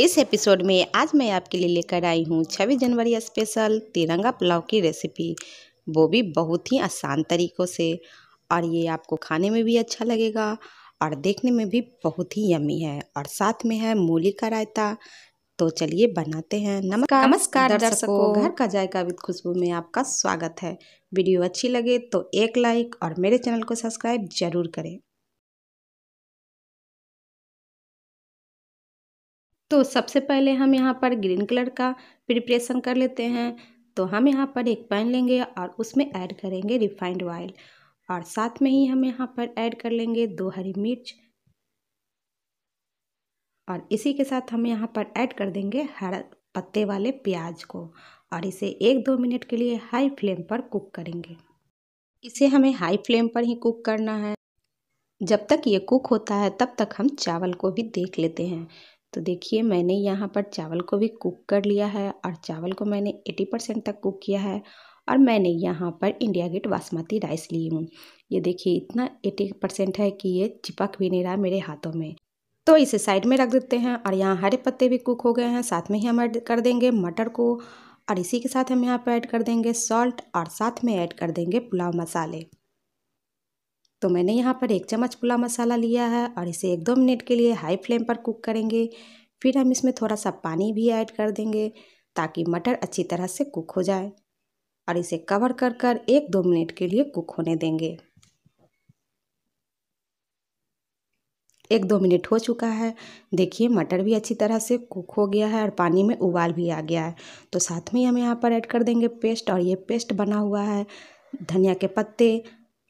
इस एपिसोड में आज मैं आपके लिए लेकर आई हूँ छब्बीस जनवरी स्पेशल तिरंगा पुलाव की रेसिपी वो भी बहुत ही आसान तरीक़ों से और ये आपको खाने में भी अच्छा लगेगा और देखने में भी बहुत ही यमी है और साथ में है मूली का रायता तो चलिए बनाते हैं नमस्कार नमस्कार दर्शकों घर का जायका विद खुशबू में आपका स्वागत है वीडियो अच्छी लगे तो एक लाइक और मेरे चैनल को सब्सक्राइब जरूर करें तो सबसे पहले हम यहाँ पर ग्रीन कलर का प्रिपरेशन कर लेते हैं तो हम यहाँ पर एक पैन लेंगे और उसमें ऐड करेंगे रिफाइंड ऑयल और साथ में ही हम यहाँ पर ऐड कर लेंगे दो हरी मिर्च और इसी के साथ हम यहाँ पर ऐड कर देंगे हरा पत्ते वाले प्याज को और इसे एक दो मिनट के लिए हाई फ्लेम पर कुक करेंगे इसे हमें हाई फ्लेम पर ही कुक करना है जब तक ये कुक होता है तब तक हम चावल को भी देख लेते हैं तो देखिए मैंने यहाँ पर चावल को भी कुक कर लिया है और चावल को मैंने 80 परसेंट तक कुक किया है और मैंने यहाँ पर इंडिया गेट बासमती राइस ली हूँ ये देखिए इतना 80 परसेंट है कि ये चिपक भी नहीं रहा मेरे हाथों में तो इसे साइड में रख देते हैं और यहाँ हरे पत्ते भी कुक हो गए हैं साथ में ही हम ऐड कर देंगे मटर को और इसी के साथ हम यहाँ पर ऐड कर देंगे सॉल्ट और साथ में ऐड कर देंगे पुलाव मसाले तो मैंने यहाँ पर एक चम्मच पुला मसाला लिया है और इसे एक दो मिनट के लिए हाई फ्लेम पर कुक करेंगे फिर हम इसमें थोड़ा सा पानी भी ऐड कर देंगे ताकि मटर अच्छी तरह से कुक हो जाए और इसे कवर कर कर एक दो मिनट के लिए कुक होने देंगे एक दो मिनट हो चुका है देखिए मटर भी अच्छी तरह से कुक हो गया है और पानी में उबाल भी आ गया है तो साथ में हम यहाँ पर ऐड कर देंगे पेस्ट और ये पेस्ट बना हुआ है धनिया के पत्ते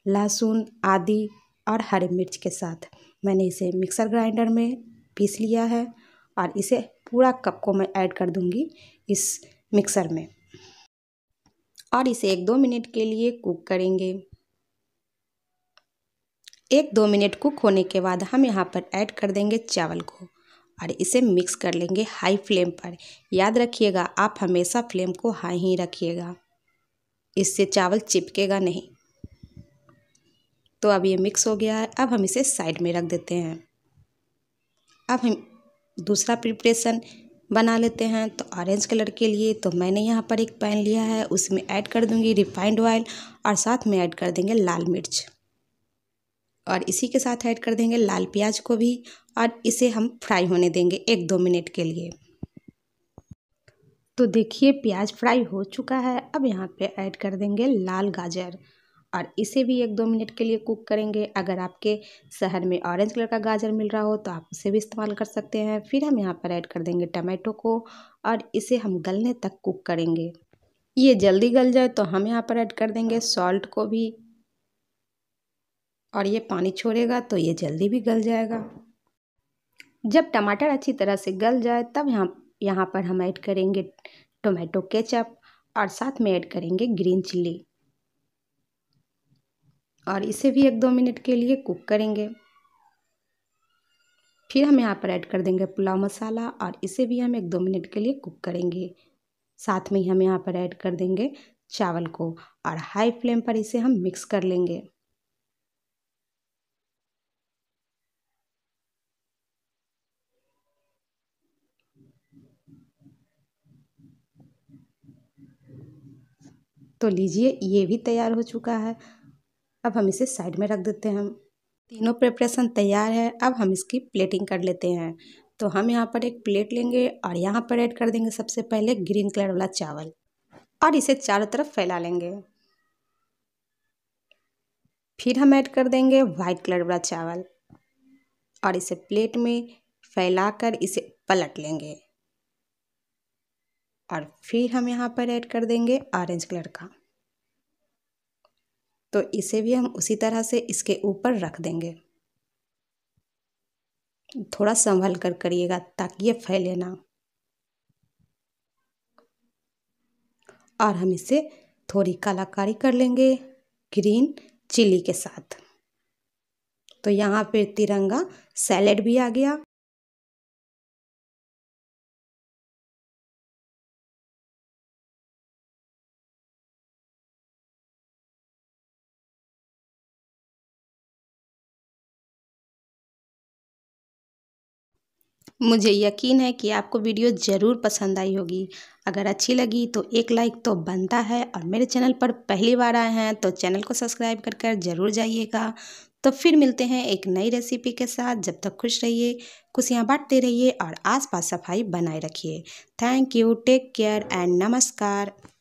लहसुन आदि और हरी मिर्च के साथ मैंने इसे मिक्सर ग्राइंडर में पीस लिया है और इसे पूरा कप को मैं ऐड कर दूंगी इस मिक्सर में और इसे एक दो मिनट के लिए कुक करेंगे एक दो मिनट कुक होने के बाद हम यहाँ पर ऐड कर देंगे चावल को और इसे मिक्स कर लेंगे हाई फ्लेम पर याद रखिएगा आप हमेशा फ्लेम को हाई ही रखिएगा इससे चावल चिपकेगा नहीं तो अब ये मिक्स हो गया है अब हम इसे साइड में रख देते हैं अब हम दूसरा प्रिपरेशन बना लेते हैं तो ऑरेंज कलर के लिए तो मैंने यहाँ पर एक पैन लिया है उसमें ऐड कर दूंगी रिफाइंड ऑयल और साथ में ऐड कर देंगे लाल मिर्च और इसी के साथ ऐड कर देंगे लाल प्याज को भी और इसे हम फ्राई होने देंगे एक दो मिनट के लिए तो देखिए प्याज फ्राई हो चुका है अब यहाँ पे ऐड कर देंगे लाल गाजर और इसे भी एक दो मिनट के लिए कुक करेंगे अगर आपके शहर में ऑरेंज कलर का गाजर मिल रहा हो तो आप उसे भी इस्तेमाल कर सकते हैं फिर हम यहाँ पर ऐड कर देंगे टमाटो को और इसे हम गलने तक कुक करेंगे ये जल्दी गल जाए तो हम यहाँ पर ऐड कर देंगे सॉल्ट को भी और ये पानी छोड़ेगा तो ये जल्दी भी गल जाएगा जब टमाटर अच्छी तरह से गल जाए तब यहाँ यहाँ पर हम ऐड करेंगे टोमेटो केचप और साथ में ऐड करेंगे ग्रीन चिल्ली और इसे भी एक दो मिनट के लिए कुक करेंगे फिर हम यहाँ पर ऐड कर देंगे पुलाव मसाला और इसे भी हम एक दो मिनट के लिए कुक करेंगे साथ में ही हम यहाँ पर ऐड कर देंगे चावल को और हाई फ्लेम पर इसे हम मिक्स कर लेंगे तो लीजिए ये भी तैयार हो चुका है अब हम इसे साइड में रख देते हैं तीनों प्रिपरेशन तैयार है अब हम इसकी प्लेटिंग कर लेते हैं तो हम यहाँ पर एक प्लेट लेंगे और यहाँ पर ऐड कर देंगे सबसे पहले ग्रीन कलर वाला चावल और इसे चारों तरफ फैला लेंगे फिर हम ऐड कर देंगे वाइट कलर वाला चावल और इसे प्लेट में फैलाकर इसे पलट लेंगे और फिर हम यहाँ पर ऐड कर देंगे ऑरेंज कलर का तो इसे भी हम उसी तरह से इसके ऊपर रख देंगे थोड़ा संभल कर करिएगा ताकि ये फैले ना और हम इसे थोड़ी कलाकारी कर लेंगे ग्रीन चिली के साथ तो यहाँ पे तिरंगा सैलेड भी आ गया मुझे यकीन है कि आपको वीडियो ज़रूर पसंद आई होगी अगर अच्छी लगी तो एक लाइक तो बनता है और मेरे चैनल पर पहली बार आए हैं तो चैनल को सब्सक्राइब कर कर ज़रूर जाइएगा तो फिर मिलते हैं एक नई रेसिपी के साथ जब तक खुश रहिए खुशियाँ बांटते रहिए और आसपास सफाई बनाए रखिए thank you take care and नमस्कार